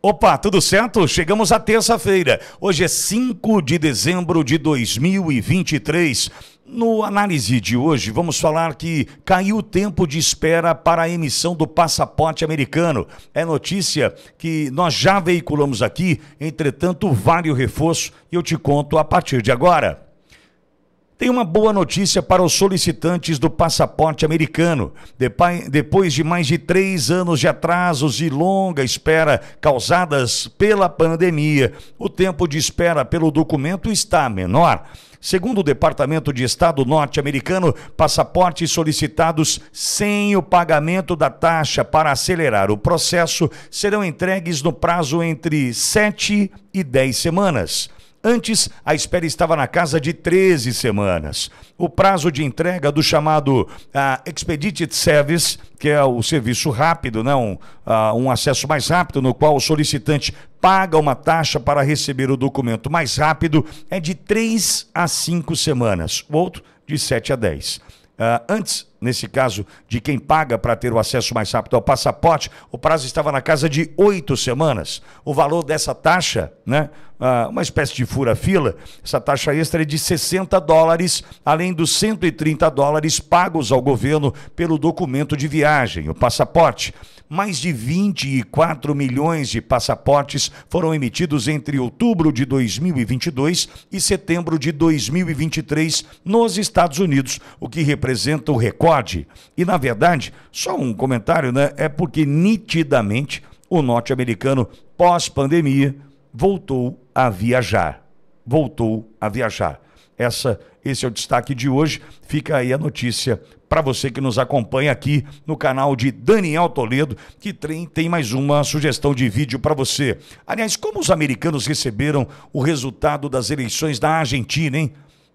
Opa, tudo certo? Chegamos à terça-feira. Hoje é 5 de dezembro de 2023. No análise de hoje, vamos falar que caiu o tempo de espera para a emissão do passaporte americano. É notícia que nós já veiculamos aqui, entretanto, vale o reforço e eu te conto a partir de agora. Tem uma boa notícia para os solicitantes do passaporte americano. Depois de mais de três anos de atrasos e longa espera causadas pela pandemia, o tempo de espera pelo documento está menor. Segundo o Departamento de Estado norte-americano, passaportes solicitados sem o pagamento da taxa para acelerar o processo serão entregues no prazo entre 7 e 10 semanas. Antes, a espera estava na casa de 13 semanas. O prazo de entrega do chamado ah, Expedited Service, que é o serviço rápido, né? um, ah, um acesso mais rápido, no qual o solicitante paga uma taxa para receber o documento mais rápido, é de 3 a 5 semanas. O outro, de 7 a 10. Ah, antes, nesse caso, de quem paga para ter o acesso mais rápido ao passaporte, o prazo estava na casa de oito semanas. O valor dessa taxa, né, ah, uma espécie de fura-fila, essa taxa extra é de 60 dólares, além dos 130 dólares pagos ao governo pelo documento de viagem, o passaporte. Mais de 24 milhões de passaportes foram emitidos entre outubro de 2022 e setembro de 2023 nos Estados Unidos, o que representa o recorde e, na verdade, só um comentário, né? É porque nitidamente o norte-americano, pós-pandemia, voltou a viajar. Voltou a viajar. Essa, esse é o destaque de hoje. Fica aí a notícia para você que nos acompanha aqui no canal de Daniel Toledo, que tem, tem mais uma sugestão de vídeo para você. Aliás, como os americanos receberam o resultado das eleições da Argentina, hein?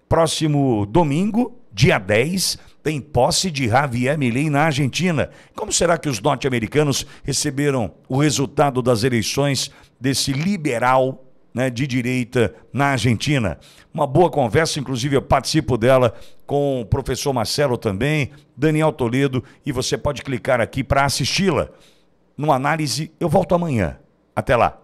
Próximo domingo, dia 10, tem posse de Javier Milei na Argentina. Como será que os norte-americanos receberam o resultado das eleições desse liberal né, de direita na Argentina? Uma boa conversa, inclusive eu participo dela com o professor Marcelo também, Daniel Toledo, e você pode clicar aqui para assisti-la. Numa análise, eu volto amanhã. Até lá.